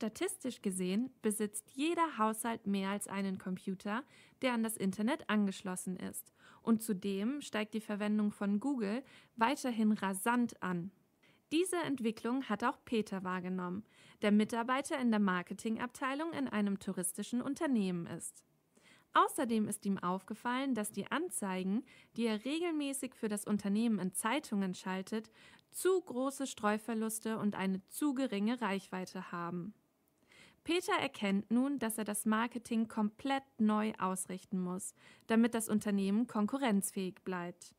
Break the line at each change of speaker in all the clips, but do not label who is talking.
Statistisch gesehen besitzt jeder Haushalt mehr als einen Computer, der an das Internet angeschlossen ist. Und zudem steigt die Verwendung von Google weiterhin rasant an. Diese Entwicklung hat auch Peter wahrgenommen, der Mitarbeiter in der Marketingabteilung in einem touristischen Unternehmen ist. Außerdem ist ihm aufgefallen, dass die Anzeigen, die er regelmäßig für das Unternehmen in Zeitungen schaltet, zu große Streuverluste und eine zu geringe Reichweite haben. Peter erkennt nun, dass er das Marketing komplett neu ausrichten muss, damit das Unternehmen konkurrenzfähig bleibt.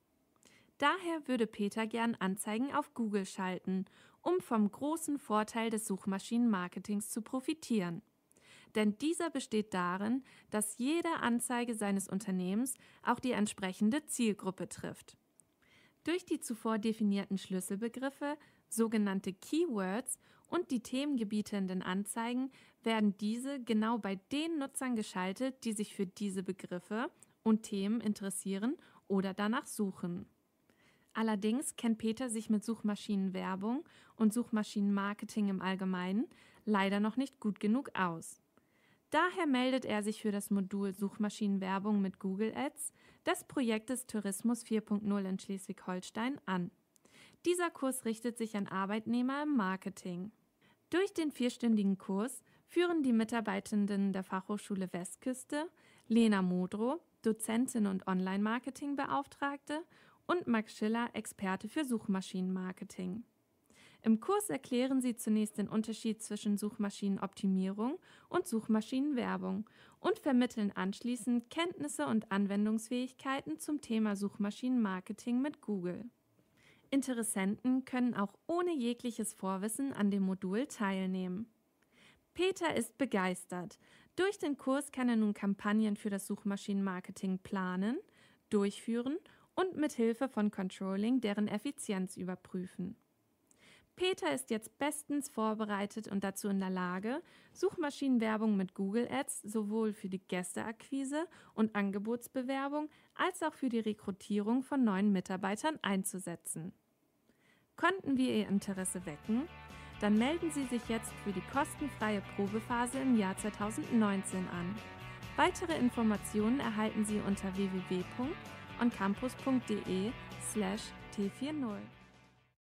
Daher würde Peter gern Anzeigen auf Google schalten, um vom großen Vorteil des Suchmaschinenmarketings zu profitieren. Denn dieser besteht darin, dass jede Anzeige seines Unternehmens auch die entsprechende Zielgruppe trifft. Durch die zuvor definierten Schlüsselbegriffe, sogenannte Keywords und die Themengebiete in den Anzeigen werden diese genau bei den Nutzern geschaltet, die sich für diese Begriffe und Themen interessieren oder danach suchen. Allerdings kennt Peter sich mit Suchmaschinenwerbung und Suchmaschinenmarketing im Allgemeinen leider noch nicht gut genug aus. Daher meldet er sich für das Modul Suchmaschinenwerbung mit Google Ads des Projektes Tourismus 4.0 in Schleswig-Holstein an. Dieser Kurs richtet sich an Arbeitnehmer im Marketing. Durch den vierstündigen Kurs führen die Mitarbeitenden der Fachhochschule Westküste Lena Modrow, Dozentin und Online-Marketing-Beauftragte und Max Schiller, Experte für Suchmaschinenmarketing. Im Kurs erklären Sie zunächst den Unterschied zwischen Suchmaschinenoptimierung und Suchmaschinenwerbung und vermitteln anschließend Kenntnisse und Anwendungsfähigkeiten zum Thema Suchmaschinenmarketing mit Google. Interessenten können auch ohne jegliches Vorwissen an dem Modul teilnehmen. Peter ist begeistert. Durch den Kurs kann er nun Kampagnen für das Suchmaschinenmarketing planen, durchführen und mit Hilfe von Controlling deren Effizienz überprüfen. Peter ist jetzt bestens vorbereitet und dazu in der Lage, Suchmaschinenwerbung mit Google Ads sowohl für die Gästeakquise und Angebotsbewerbung als auch für die Rekrutierung von neuen Mitarbeitern einzusetzen. Konnten wir Ihr Interesse wecken? Dann melden Sie sich jetzt für die kostenfreie Probephase im Jahr 2019 an. Weitere Informationen erhalten Sie unter www.oncampus.de slash t40.